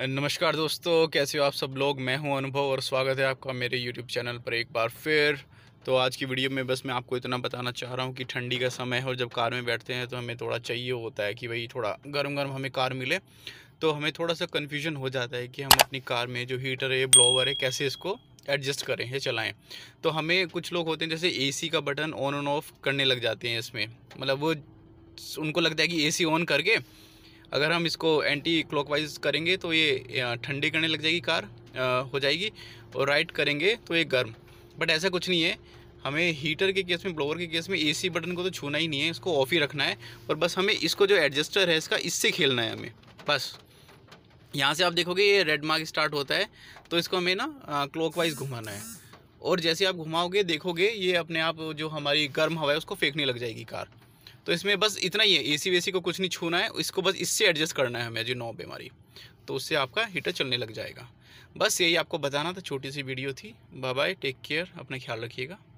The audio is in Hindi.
नमस्कार दोस्तों कैसे हो आप सब लोग मैं हूं अनुभव और स्वागत है आपका मेरे यूट्यूब चैनल पर एक बार फिर तो आज की वीडियो में बस मैं आपको इतना बताना चाह रहा हूं कि ठंडी का समय है और जब कार में बैठते हैं तो हमें थोड़ा चाहिए होता है कि भाई थोड़ा गर्म गर्म हमें कार मिले तो हमें थोड़ा सा कन्फ्यूजन हो जाता है कि हम अपनी कार में जो हीटर है ब्लोवर है कैसे इसको एडजस्ट करें या चलाएं तो हमें कुछ लोग होते हैं जैसे एसी का बटन ऑन ऑन ऑफ करने लग जाते हैं इसमें मतलब वो उनको लगता है कि एसी ऑन करके अगर हम इसको एंटी क्लॉकवाइज करेंगे तो ये ठंडी करने लग जाएगी कार आ, हो जाएगी और राइट करेंगे तो ये गर्म बट ऐसा कुछ नहीं है हमें हीटर के केस में ब्लोअर के केस में एसी बटन को तो छूना ही नहीं है इसको ऑफ ही रखना है और बस हमें इसको जो एडजस्टर है इसका इससे खेलना है हमें बस यहाँ से आप देखोगे ये रेड मार्क स्टार्ट होता है तो इसको हमें ना क्लॉक घुमाना है और जैसे आप घुमाओगे देखोगे ये अपने आप जो हमारी गर्म हवा है उसको फेंकने लग जाएगी कार तो इसमें बस इतना ही है ए सी वेसी को कुछ नहीं छूना है इसको बस इससे एडजस्ट करना है हमें जो नौ बीमारी तो उससे आपका हीटर चलने लग जाएगा बस यही आपको बताना था छोटी सी वीडियो थी बाय बाय टेक केयर अपना ख्याल रखिएगा